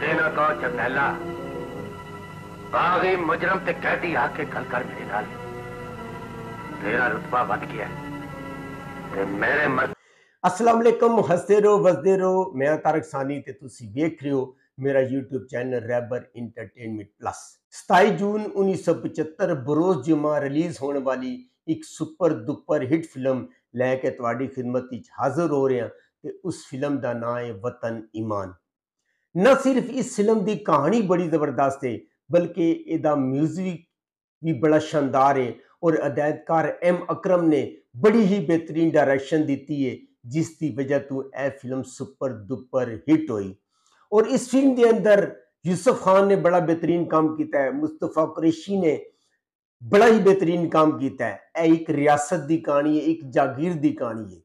دینا کہو چا باغی مجرم تے قیدی آکے کھل کر میرے نال تیرا رتبہ بن گیا ہے تے میرے مرد اسلام علیکم ہستے رو وزدے رو میں تارک ثانی تے تسی رہے ہو میرا یوٹیوب چینل ریبر انٹرٹینمنٹ پلس ستائی جون انیس سو پچھتر بروز جمعہ ریلیز ہونے والی ایک سپر دپر ہٹ فلم لے کے خدمت خدمتی حاضر ہو رہے ہیں کہ اس فلم دا نائے وطن ایمان نہ صرف اس فلم دی کہانی بڑی زبردست ہے بلکہ ادا میوزک بھی بڑا شاندار ہے اور ادتکار ایم اکرم نے بڑی ہی بہترین ڈائریکشن دیتی ہے جس دی وجہ تو اے فلم سپر دپر ہٹ ہوئی اور اس فلم دے اندر یوسف خان نے بڑا بہترین کام کیتا ہے مصطفیٰ قریشی نے بڑا ہی بہترین کام کیتا ہے اے ایک ریاست دی کہانی ہے ایک جاگیر دی کہانی ہے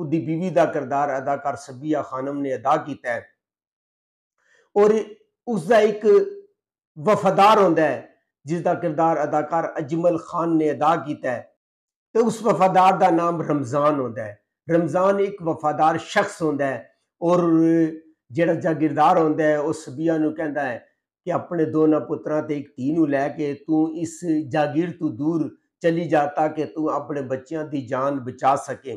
اس بیوی کا کردار ادا کر سبیا خانم نے ادا کیا ہے اور اس کا ایک وفادار ہوتا ہے جس کا کردار ادا اجمل خان نے ادا کیا ہے تو اس وفادار کا نام رمضان ہوتا ہے رمضان ایک وفادار شخص ہوں اور جا جاگیردار آتا ہے اور سبیا نی اپنے دونوں پترا تھی لے کے تس جاگیر تو دور چلی جا کہ تک بچوں کی جان بچا سکیں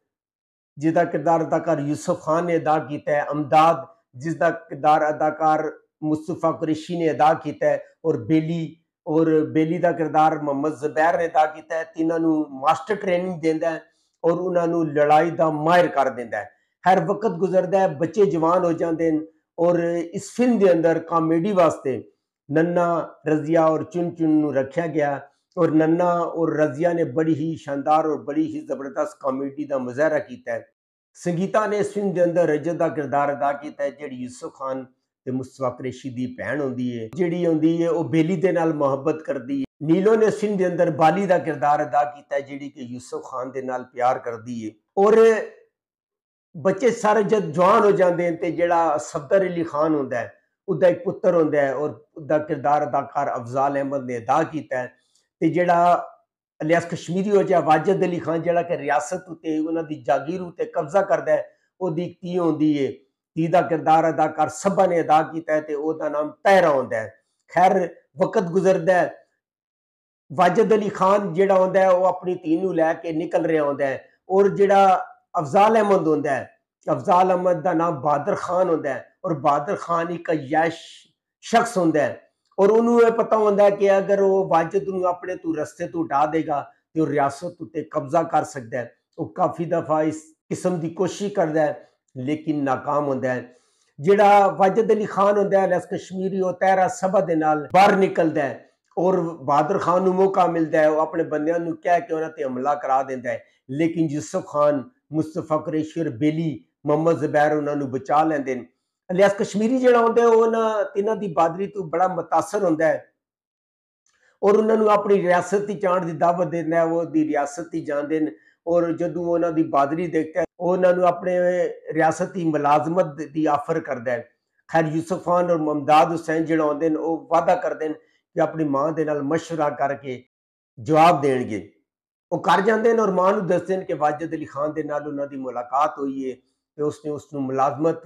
جس کا کردار اداکار یوسف خان نے ادا کیتا ہے امداد جس کا کردار اداکار مصطفیٰ قریشی نے ادا کیتا ہے اور بیلی اور بیلی کا کردار محمد زبیر نے ادا کیتا ہے تینوں ماسٹر ٹریننگ دیندا ہے اور انہوں لڑائی دا ماہر کر دیندا ہے ہر وقت گزرتا ہے بچے جوان ہو جاندے ہیں اور اس فلم دے اندر کامیڈی واسطے ننا رضیہ اور چن چن رکھا گیا اور نا اور رضیہ نے بڑی ہی شاندار اور بڑی ہی زبردست کامیڈی کا مظاہرہ ہے سنگیتا نے اس فلم دے اندر رجت دا کردار ادا کیتا ہے جی یوسف خان تے مصطفیٰ خانفاق ریشی بہن ہوتی ہے جڑی آتی ہے وہ دے نال محبت کرتی ہے نیلو نے اس فلم دے اندر بالی دا کردار ادا کیتا ہے جیڑی کہ یوسف خان دے نال پیار کرتی ہے اور بچے سارے جد جوان ہو جاندے ہیں تے جہاں صفدر علی خان ہوتا ہے اس کا ایک پتر ہوتا ہے اور اس کردار اداکار افضال احمد نے ادا کیتا ہے تے جڑا جاس کشمیری ہو جا واجد علی خان جڑا کہ ریاست ہوتے ہیں انہاں دی جاگیر ہوتے قبضہ کرتا ہے وہ آتی ہے تھی کا کردار ادا کر سبا نے ادا کی او دا نام تیرہ آتا ہے خیر وقت گزرتا ہے واجد علی خان جڑا جہاں وہ اپنی تینوں لے کے نکل رہا ہوں اور جڑا افضال احمد آتا ہے افضال احمد دا نام بادر خان ہوں اور بادر خان ہی کا یش شخص ہوں اور انہوں یہ پتا ہوتا ہے کہ اگر وہ واجد اپنے تو رستے تو اٹھا دے گا تو ریاست اتنے قبضہ کر سکتا ہے وہ کافی دفعہ اس قسم دی کوشش کردہ ہے لیکن ناکام ہوتا ہے جڑا واجد علی خان ہوں کشمیری اور تیرا سبھا دنال باہر نکلتا ہے اور بہادر موقع ملتا ہے وہ اپنے بندیاں نے انہوں حملہ کرا دیا ہے لیکن یوسف خان مستفا کریشور بیلی محمد زبیر انہوں نے بچا لیند کشمیری جہاں آتا ہے بادری تو بڑا متاثر ہوتا ہے اور اپنی ریاست ریاست بادری دیکھتا ہے نے اپنے ریاستی ملازمت دی آفر کرد ہے خیر یوسف خان اور ممداد حسین وعدہ آدھا کردین کہ اپنی ماں کے نال مشورہ کر کے جواب دن گے وہ کر جانے اور ماں نستے کہ واجد علی خان کے نال انہوں نے ملاقات ہوئی ہے اس نے اس ملازمت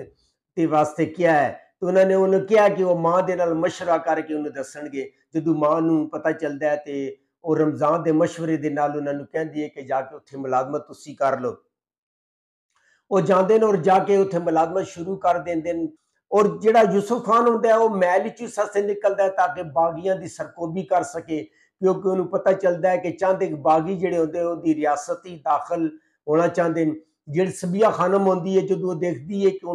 واسطے کیا ہے تو انہوں نے انہوں کیا کہ وہ ماں نال مشورہ کر کے انسنگ جدو ماں پتا رمضان دے مشورے کہ جا کے ملازمت کر لو دین اور ملازمت شروع کر دین اور جڑا یوسف خان ہوں وہ محل سے نکلتا ہے تاکہ باغیاں دی سرکوبی کر سکے کیونکہ انہوں پتا چلتا ہے کہ ایک باغی جڑے ہوں دی ریاستی داخل ہونا چاند ہیں جڑ سبیہ خانم آ جوں وہ دیکھتی ہے کہ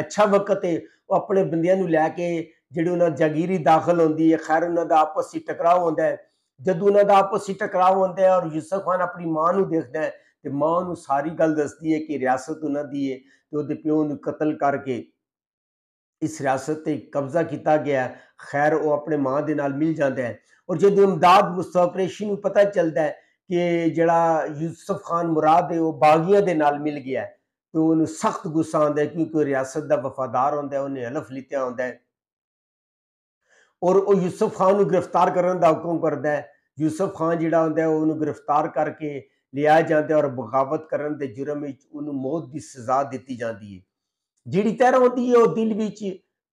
اچھا وقت ہے وہ اپنے بندیاں نو لے کے جڑی انہاں جاگیری داخل ہوتی ہے خیر انہوں کا آپس ٹکراؤ آدھا ہے جدونا آپس ہی ٹکراؤ آد ہے اور یوسف خان اپنی ماں نو دیکھتا ہے ماں نو ساری گل دستی ہے کہ ریاست انہاں دی ہے انہی وہ پیو قتل کر کے اس ریاست تے قبضہ کیتا گیا ہے خیر وہ اپنے ماں دے نال دل جانا ہے اور جدو امدادی پتا چلتا ہے کہ جڑا یوسف خان مراد ہے وہ باغیاں دے نال مل گیا ہے ਤੇ ਉਹਨੂੰ ਸਖਤ ਗੁੱਸਾ ਆਉਂਦਾ ਕਿਉਂਕਿ ਉਹ ਰਿਆਸਤ ਦਾ ਵਫਾਦਾਰ ਹੁੰਦਾ ਹੈ ਉਹਨੇ ਹਲਫ ਲਿੱਤਿਆ ਹੁੰਦਾ ਔਰ ਉਹ ਯੂਸਫ ਖਾਨ ਨੂੰ ਗ੍ਰਿਫਤਾਰ ਕਰਨ ਦਾ ਹੁਕਮ ਕਰਦਾ ਹੈ ਯੂਸਫ ਖਾਨ ਜਿਹੜਾ ਹੁੰਦਾ ਉਹਨੂੰ ਗ੍ਰਿਫਤਾਰ ਕਰਕੇ ਲਿਆ ਜਾਂਦਾ ਔਰ ਬਗਾਵਤ ਕਰਨ ਦੇ ਜੁਰਮ ਵਿੱਚ ਉਹਨੂੰ ਮੌਤ ਦੀ ਸਜ਼ਾ ਦਿੱਤੀ ਜਾਂਦੀ ਹੈ ਜਿਹੜੀ ਤਰ੍ਹਾਂ ਹੁੰਦੀ ਹੈ ਉਹ ਦਿਲ ਵਿੱਚ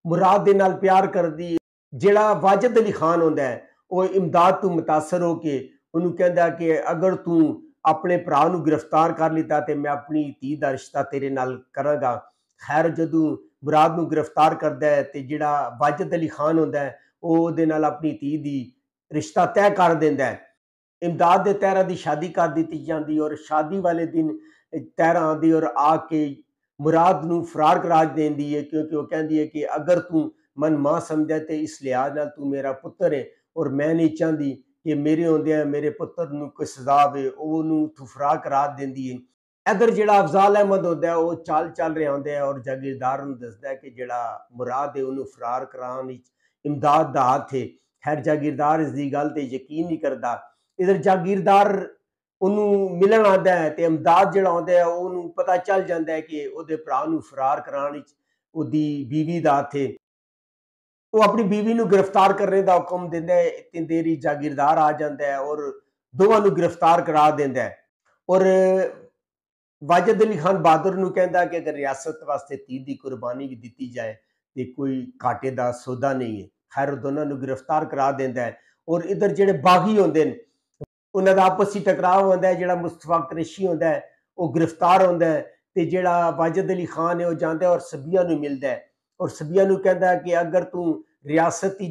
ਮੁਰਾਦ ਦੇ ਨਾਲ ਪਿਆਰ ਕਰਦੀ ਹੈ ਜਿਹੜਾ ਵਾਜਦ ਅਲੀ ਖਾਨ ਹੁੰਦਾ ਹੈ ਉਹ ਇਮਦਾਦ ਤੋਂ متاثر ਹੋ ਕੇ ਉਹਨੂੰ ਕਹਿੰਦਾ ਕਿ ਅਗਰ ਤੂੰ اپنے پا گرفتار کر لیتا تو میں اپنی تھی کا رشتہ تیرے نال کر گا خیر جدو مراد نرفتار کرد ہے تو جہاں باجد علی خان ہوں وہ اپنی تھی رشتہ طے کر دے تیرہ شادی کر دیتی جاتی اور شادی والے دن تیرہ آدھی اور آ کے مراد کراج خراج دی ہے کیونکہ وہ کہہی ہے کہ اگر تو من ماں سمجھے تے اس لحاظ تو میرا پتر ہے اور میں چاہی کہ میرے آدھے میرے پھر سزا ہے وہ فرا کرا دین ادھر جہاں افضال احمد ہوتا ہے وہ چل چل رہے آدھا ہے اور جاگردار دستا ہے کہ جاد ہے فرار کرا ہاتھ ہے خیر جاگیردار اس کی گل سے یقین نہیں کرتا ادھر جاگیردار ان ملن آتا ہے امداد جہاں آدھوں پتا چل جاتا ہے کہ وہ فرار کرا اس بیوی دات ہے وہ اپنی بیوی گرفتار کرنے دا حکم دہ ہے تین دیری جاگیردار آ جا ہے اور دونوں گرفتار کرا دیا ہے اور واجد علی خان بہادر کہ اگر ریاست واسطے تی دی قربانی بھی دیتی جائے تو کوئی کاٹے دا سودا نہیں ہے خیر دونوں گرفتار کرا دیا ہے اور ادھر جڑے باغی ہوں انہوں دا آپسی ٹکراؤ آدھا ہے جافا کریشی ہوں وہ گرفتار ہوتا ہے تو جڑا واجد علی خان ہے وہ جانا ہے اور سبیہ نو ملتا ہے اور نو کہہ ہے کہ اگر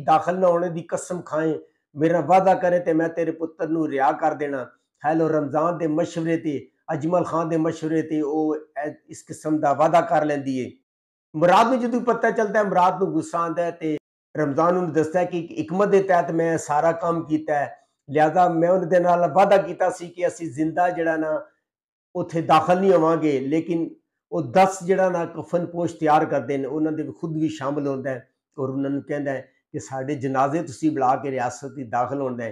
داخل نہ ہونے دی قسم کھائیں میرا وعدہ کرے تے میں تیرے پتر نو کر دینا ہیلو رمضان دے مشورے تے اجمل خان دے مشورے او اس قسم دا وعدہ کر لینی ہے مراد میں جدو پتہ چلتا ہے مراد نو غصہ آندا ہے رمضان انہوں دستا ہے کہ حکمت دے تحت میں سارا کام کیتا ہے لہذا میں انہوں وعدہ کیتا سی کہ اسی زندہ جڑا نا اتھے داخل نہیں ہوا گے لیکن وہ دس جڑا نا کفن پوش تیار کرتے ہیں انہوں نے خود بھی شامل ہوتا ہے اور انہوں نے کہہ کہ سارے جنازے تسی بلا کے ریاست ہی داخل ہوتا ہے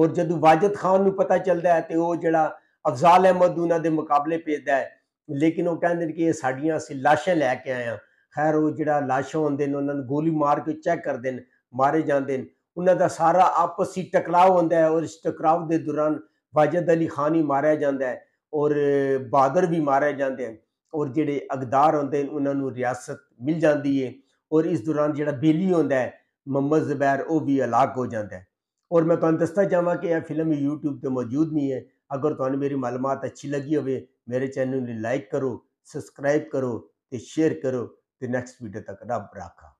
اور جدو واجد خان پتا چلتا ہے تو وہ جڑا افضال احمد انہوں کے مقابلے پیج ہے لیکن وہ کہہ د کہ یہ سارا اِسی لاشیں لے کے آئے ہاں۔ ہیں خیر وہ جڑا لاشیں ہوتے ہیں انہوں نے گولی مار کے چیک کر دیں مارے جانے انہوں کا سارا آپس ہی ٹکراؤ آتا ہے اور اس ٹکراؤ دے دوران واجد علی خان ہی مارا جایا اور بہادر بھی مارے جایا اور جڑے جی ہوندے ہیں انہوں نے ریاست مل جاندی ہے اور اس دوران جڑا بیلی آدھا ہے محمد زبیر او بھی الگ ہو جاتا ہے اور میں تمہیں دسنا چاہوں گا کہ یہ فلم یوٹیوب ٹیوب موجود نہیں ہے اگر تمہیں میری معلومات اچھی لگی ہوے چینل نے لائک کرو سبسکرائب کرو تو شیئر کرو تو نیکسٹ ویڈیو تک رب رکھا